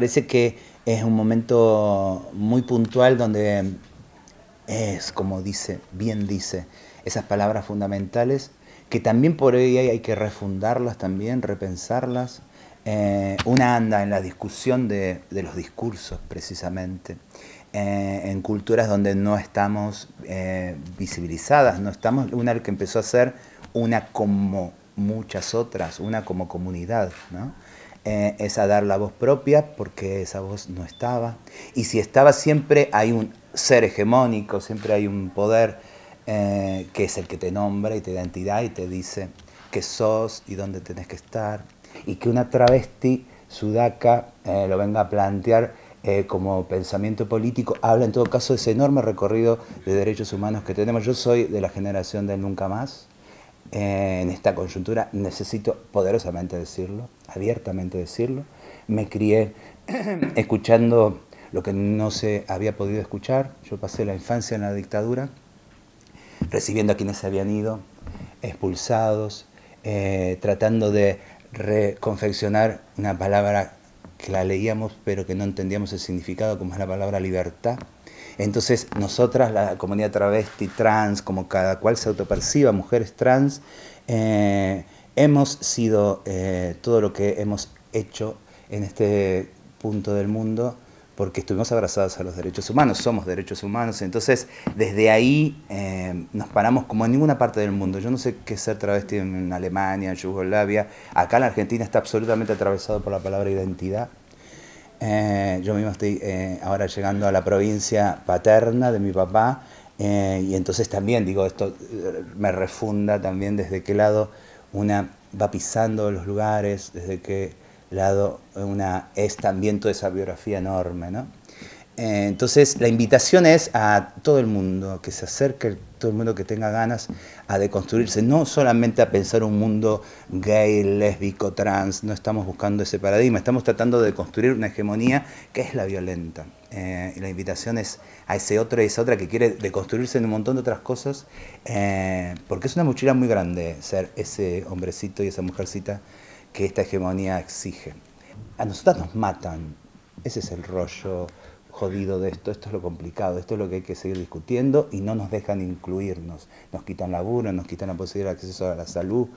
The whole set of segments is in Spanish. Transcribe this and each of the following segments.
Parece que es un momento muy puntual donde es, como dice, bien dice, esas palabras fundamentales que también por ahí hay que refundarlas también, repensarlas. Eh, una anda en la discusión de, los discursos, precisamente, eh, en culturas donde no estamos eh, visibilizadas, no estamos, una que empezó a ser una como muchas otras, una como comunidad, ¿no? Eh, es a dar la voz propia porque esa voz no estaba. Y si estaba siempre hay un ser hegemónico, siempre hay un poder eh, que es el que te nombra y te da entidad y te dice qué sos y dónde tenés que estar. Y que una travesti sudaca eh, lo venga a plantear como pensamiento político, habla en todo caso ese enorme recorrido de derechos humanos que tenemos. Yo soy de la generación del nunca más, en esta coyuntura, necesito poderosamente decirlo, abiertamente decirlo. Me crié escuchando lo que no se había podido escuchar. Yo pasé la infancia en la dictadura, recibiendo a quienes se habían ido, expulsados, eh, tratando de reconfeccionar una palabra que la leíamos pero que no entendíamos el significado, como es la palabra libertad entonces, nosotras, la comunidad travesti, trans, como cada cual se autoperciba, mujeres trans, eh, hemos sido eh, todo lo que hemos hecho en este punto del mundo porque estuvimos abrazadas a los derechos humanos, somos derechos humanos, entonces desde ahí eh, nos paramos como en ninguna parte del mundo. Yo no sé qué ser travesti en Alemania, en Yugoslavia, acá en la Argentina está absolutamente atravesado por la palabra identidad, eh, yo mismo estoy eh, ahora llegando a la provincia paterna de mi papá eh, y entonces también digo, esto me refunda también desde qué lado una va pisando los lugares, desde qué lado una es también toda esa biografía enorme. entonces la invitación es a todo el mundo que se acerque todo el mundo que tenga ganas a deconstruirse, no solamente a pensar un mundo gay, lésbico, trans, no estamos buscando ese paradigma, estamos tratando de construir una hegemonía que es la violenta. Eh, y la invitación es a ese otro y esa otra que quiere deconstruirse en un montón de otras cosas, eh, porque es una mochila muy grande ser ese hombrecito y esa mujercita que esta hegemonía exige. A nosotras nos matan, ese es el rollo jodido de esto, esto es lo complicado, esto es lo que hay que seguir discutiendo y no nos dejan incluirnos, nos quitan laburo, nos quitan la posibilidad de acceso a la salud,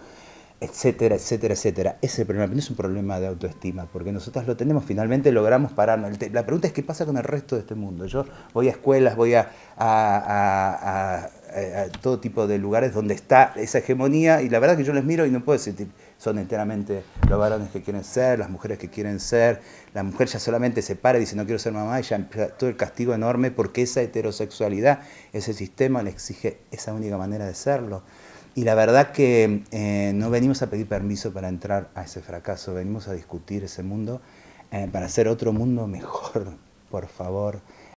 etcétera, etcétera, etcétera. Ese problema no es un problema de autoestima, porque nosotras lo tenemos, finalmente logramos pararnos. La pregunta es qué pasa con el resto de este mundo. Yo voy a escuelas, voy a a, todo tipo de lugares donde está esa hegemonía y la verdad que yo les miro y no puedo decir, son enteramente los varones que quieren ser, las mujeres que quieren ser, la mujer ya solamente se para y dice no quiero ser mamá y ya empieza todo el castigo enorme porque esa heterosexualidad, ese sistema le exige esa única manera de serlo. Y la verdad que eh, no venimos a pedir permiso para entrar a ese fracaso, venimos a discutir ese mundo eh, para hacer otro mundo mejor, por favor.